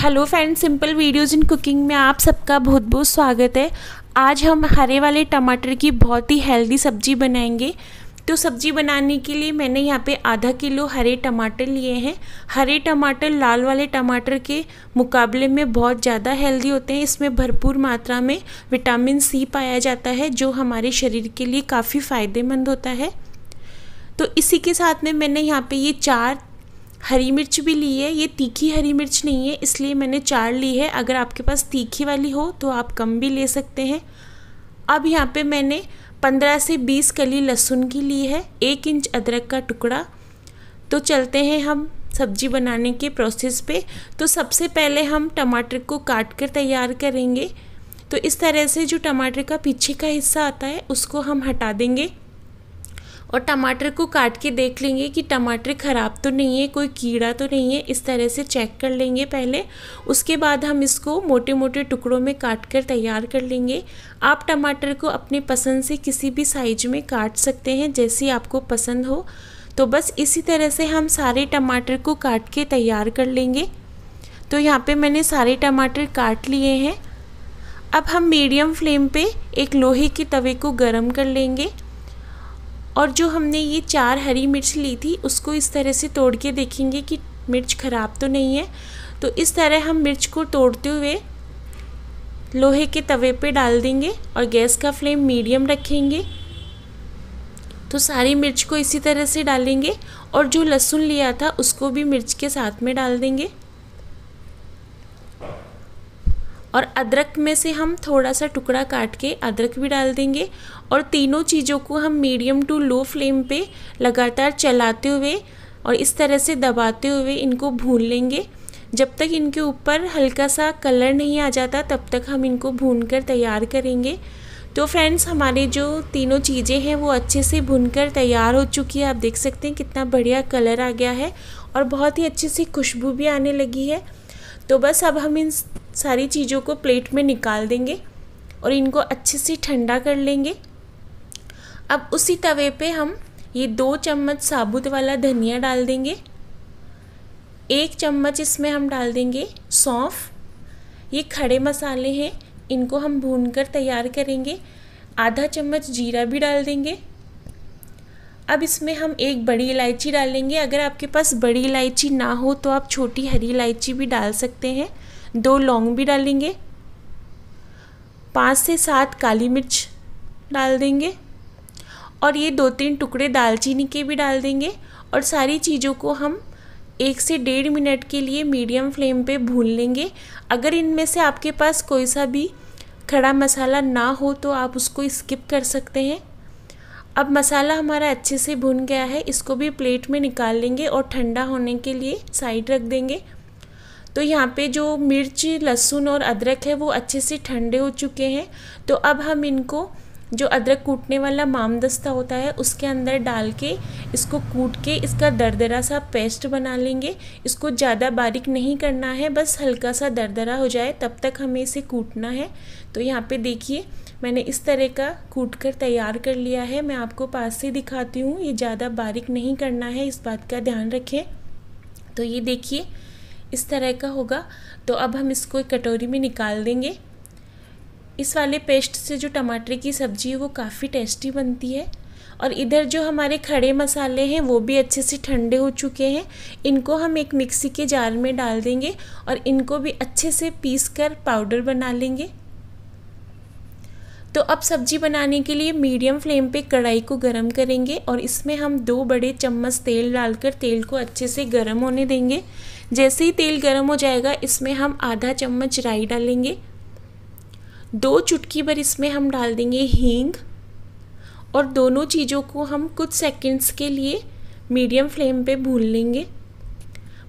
hello friends simple videos in cooking में आप सबका बहुत बहुत स्वागत है आज हम हरे वाले टमाटर की बहुत ही हेल्दी सब्जी बनाएंगे तो सब्जी बनाने के लिए मैंने यहाँ पे आधा किलो हरे टमाटर लिए हैं हरे टमाटर लाल वाले टमाटर के मुकाबले में बहुत ज़्यादा हेल्दी होते हैं इसमें भरपूर मात्रा में विटामिन सी पाया जाता है जो हमारे शरीर के लिए काफ़ी फ़ायदेमंद होता है तो इसी के साथ में मैंने यहाँ पे ये चार हरी मिर्च भी ली है ये तीखी हरी मिर्च नहीं है इसलिए मैंने चार ली है अगर आपके पास तीखी वाली हो तो आप कम भी ले सकते हैं अब यहाँ पे मैंने 15 से 20 कली लहसुन की ली है एक इंच अदरक का टुकड़ा तो चलते हैं हम सब्जी बनाने के प्रोसेस पे तो सबसे पहले हम टमाटर को काट कर तैयार करेंगे तो इस तरह से जो टमाटर का पीछे का हिस्सा आता है उसको हम हटा देंगे और टमाटर को काट के देख लेंगे कि टमाटर ख़राब तो नहीं है कोई कीड़ा तो नहीं है इस तरह से चेक कर लेंगे पहले उसके बाद हम इसको मोटे मोटे टुकड़ों में काट कर तैयार कर लेंगे आप टमाटर को अपने पसंद से किसी भी साइज में काट सकते हैं जैसी आपको पसंद हो तो बस इसी तरह से हम सारे टमाटर को काट के तैयार कर लेंगे तो यहाँ पर मैंने सारे टमाटर काट लिए हैं अब हम मीडियम फ्लेम पे एक लोहे के तवे को गरम कर लेंगे और जो हमने ये चार हरी मिर्च ली थी उसको इस तरह से तोड़ के देखेंगे कि मिर्च ख़राब तो नहीं है तो इस तरह हम मिर्च को तोड़ते हुए लोहे के तवे पे डाल देंगे और गैस का फ्लेम मीडियम रखेंगे तो सारी मिर्च को इसी तरह से डालेंगे और जो लहसुन लिया था उसको भी मिर्च के साथ में डाल देंगे और अदरक में से हम थोड़ा सा टुकड़ा काट के अदरक भी डाल देंगे और तीनों चीज़ों को हम मीडियम टू लो फ्लेम पे लगातार चलाते हुए और इस तरह से दबाते हुए इनको भून लेंगे जब तक इनके ऊपर हल्का सा कलर नहीं आ जाता तब तक हम इनको भून कर तैयार करेंगे तो फ्रेंड्स हमारे जो तीनों चीज़ें हैं वो अच्छे से भुनकर तैयार हो चुकी है आप देख सकते हैं कितना बढ़िया कलर आ गया है और बहुत ही अच्छे से खुशबू भी आने लगी है तो बस अब हम इन सारी चीज़ों को प्लेट में निकाल देंगे और इनको अच्छे से ठंडा कर लेंगे अब उसी तवे पे हम ये दो चम्मच साबुत वाला धनिया डाल देंगे एक चम्मच इसमें हम डाल देंगे सौंफ ये खड़े मसाले हैं इनको हम भून कर तैयार करेंगे आधा चम्मच जीरा भी डाल देंगे अब इसमें हम एक बड़ी इलायची डालेंगे अगर आपके पास बड़ी इलायची ना हो तो आप छोटी हरी इलायची भी डाल सकते हैं दो लौंग भी डालेंगे पाँच से सात काली मिर्च डाल देंगे और ये दो तीन टुकड़े दालचीनी के भी डाल देंगे और सारी चीज़ों को हम एक से डेढ़ मिनट के लिए मीडियम फ्लेम पे भून लेंगे अगर इनमें से आपके पास कोई सा भी खड़ा मसाला ना हो तो आप उसको स्किप कर सकते हैं अब मसाला हमारा अच्छे से भुन गया है इसको भी प्लेट में निकाल लेंगे और ठंडा होने के लिए साइड रख देंगे तो यहाँ पे जो मिर्च लहसुन और अदरक है वो अच्छे से ठंडे हो चुके हैं तो अब हम इनको जो अदरक कूटने वाला मामदस्ता होता है उसके अंदर डाल के इसको कूट के इसका दरदरा सा पेस्ट बना लेंगे इसको ज़्यादा बारीक नहीं करना है बस हल्का सा दरदरा हो जाए तब तक हमें इसे कूटना है तो यहाँ पे देखिए मैंने इस तरह का कूट कर तैयार कर लिया है मैं आपको पास से दिखाती हूँ ये ज़्यादा बारीक नहीं करना है इस बात का ध्यान रखें तो ये देखिए इस तरह का होगा तो अब हम इसको एक कटोरी में निकाल देंगे इस वाले पेस्ट से जो टमाटर की सब्ज़ी है वो काफ़ी टेस्टी बनती है और इधर जो हमारे खड़े मसाले हैं वो भी अच्छे से ठंडे हो चुके हैं इनको हम एक मिक्सी के जार में डाल देंगे और इनको भी अच्छे से पीस कर पाउडर बना लेंगे तो अब सब्जी बनाने के लिए मीडियम फ्लेम पे कढ़ाई को गर्म करेंगे और इसमें हम दो बड़े चम्मच तेल डालकर तेल को अच्छे से गर्म होने देंगे जैसे ही तेल गर्म हो जाएगा इसमें हम आधा चम्मच राई डालेंगे दो चुटकी भर इसमें हम डाल देंगे हींग और दोनों चीज़ों को हम कुछ सेकंड्स के लिए मीडियम फ्लेम पर भून लेंगे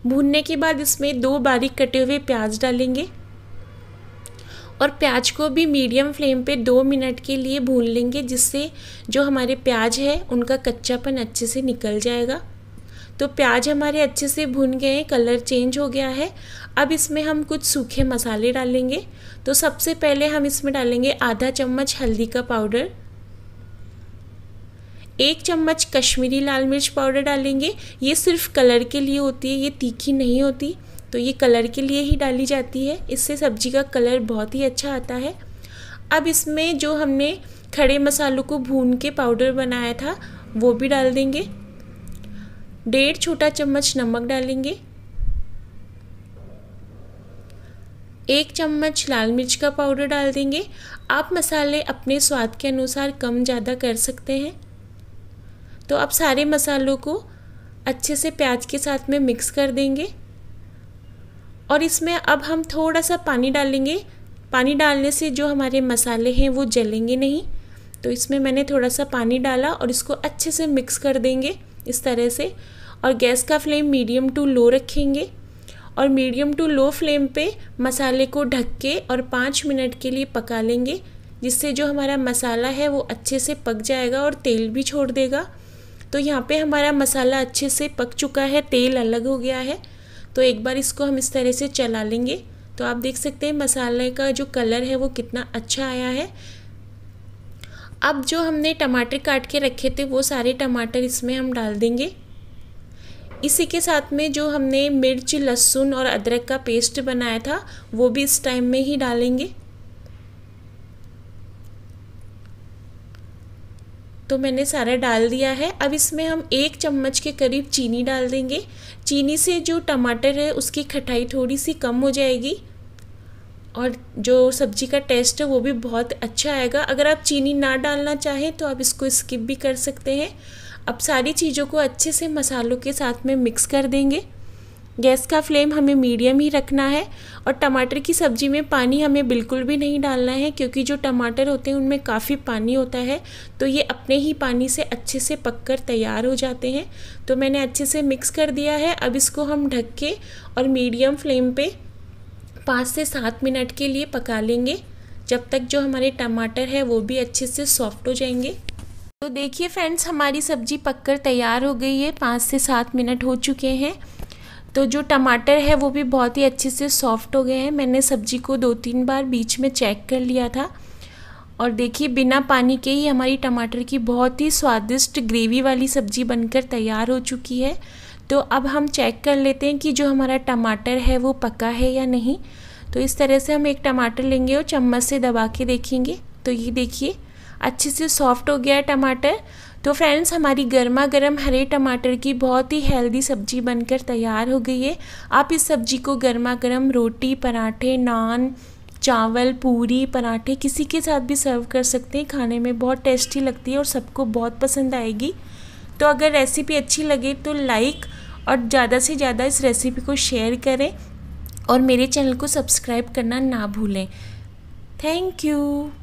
भूनने के बाद इसमें दो बारीक कटे हुए प्याज डालेंगे और प्याज को भी मीडियम फ्लेम पे दो मिनट के लिए भून लेंगे जिससे जो हमारे प्याज है उनका कच्चापन अच्छे से निकल जाएगा तो प्याज हमारे अच्छे से भुन गए हैं कलर चेंज हो गया है अब इसमें हम कुछ सूखे मसाले डालेंगे तो सबसे पहले हम इसमें डालेंगे आधा चम्मच हल्दी का पाउडर एक चम्मच कश्मीरी लाल मिर्च पाउडर डालेंगे ये सिर्फ कलर के लिए होती है ये तीखी नहीं होती तो ये कलर के लिए ही डाली जाती है इससे सब्जी का कलर बहुत ही अच्छा आता है अब इसमें जो हमने खड़े मसालों को भून के पाउडर बनाया था वो भी डाल देंगे डेढ़ छोटा चम्मच नमक डालेंगे एक चम्मच लाल मिर्च का पाउडर डाल देंगे आप मसाले अपने स्वाद के अनुसार कम ज़्यादा कर सकते हैं तो अब सारे मसालों को अच्छे से प्याज के साथ में मिक्स कर देंगे और इसमें अब हम थोड़ा सा पानी डालेंगे पानी डालने से जो हमारे मसाले हैं वो जलेंगे नहीं तो इसमें मैंने थोड़ा सा पानी डाला और इसको अच्छे से मिक्स कर देंगे इस तरह से और गैस का फ्लेम मीडियम टू लो रखेंगे और मीडियम टू लो फ्लेम पे मसाले को ढक के और पाँच मिनट के लिए पका लेंगे जिससे जो हमारा मसाला है वो अच्छे से पक जाएगा और तेल भी छोड़ देगा तो यहाँ पे हमारा मसाला अच्छे से पक चुका है तेल अलग हो गया है तो एक बार इसको हम इस तरह से चला लेंगे तो आप देख सकते हैं मसाले का जो कलर है वो कितना अच्छा आया है अब जो हमने टमाटर काट के रखे थे वो सारे टमाटर इसमें हम डाल देंगे इसी के साथ में जो हमने मिर्च लहसुन और अदरक का पेस्ट बनाया था वो भी इस टाइम में ही डालेंगे तो मैंने सारा डाल दिया है अब इसमें हम एक चम्मच के करीब चीनी डाल देंगे चीनी से जो टमाटर है उसकी खटाई थोड़ी सी कम हो जाएगी और जो सब्जी का टेस्ट है वो भी बहुत अच्छा आएगा अगर आप चीनी ना डालना चाहें तो आप इसको स्किप भी कर सकते हैं अब सारी चीज़ों को अच्छे से मसालों के साथ में मिक्स कर देंगे गैस का फ्लेम हमें मीडियम ही रखना है और टमाटर की सब्ज़ी में पानी हमें बिल्कुल भी नहीं डालना है क्योंकि जो टमाटर होते हैं उनमें काफ़ी पानी होता है तो ये अपने ही पानी से अच्छे से पककर तैयार हो जाते हैं तो मैंने अच्छे से मिक्स कर दिया है अब इसको हम ढक के और मीडियम फ्लेम पर पाँच से सात मिनट के लिए पका लेंगे जब तक जो हमारे टमाटर है वो भी अच्छे से सॉफ्ट हो जाएंगे तो देखिए फ्रेंड्स हमारी सब्ज़ी पककर तैयार हो गई है पाँच से सात मिनट हो चुके हैं तो जो टमाटर है वो भी बहुत ही अच्छे से सॉफ्ट हो गए हैं मैंने सब्जी को दो तीन बार बीच में चेक कर लिया था और देखिए बिना पानी के ही हमारी टमाटर की बहुत ही स्वादिष्ट ग्रेवी वाली सब्जी बनकर तैयार हो चुकी है तो अब हम चेक कर लेते हैं कि जो हमारा टमाटर है वो पका है या नहीं तो इस तरह से हम एक टमाटर लेंगे और चम्मच से दबा के देखेंगे तो ये देखिए अच्छे से सॉफ्ट हो गया है टमाटर तो फ्रेंड्स हमारी गर्मा गर्म हरे टमाटर की बहुत ही हेल्दी सब्जी बनकर तैयार हो गई है आप इस सब्जी को गर्मा गर्म रोटी पराठे नान चावल पूरी पराठे किसी के साथ भी सर्व कर सकते हैं खाने में बहुत टेस्टी लगती है और सबको बहुत पसंद आएगी तो अगर रेसिपी अच्छी लगे तो लाइक और ज़्यादा से ज़्यादा इस रेसिपी को शेयर करें और मेरे चैनल को सब्सक्राइब करना ना भूलें थैंक यू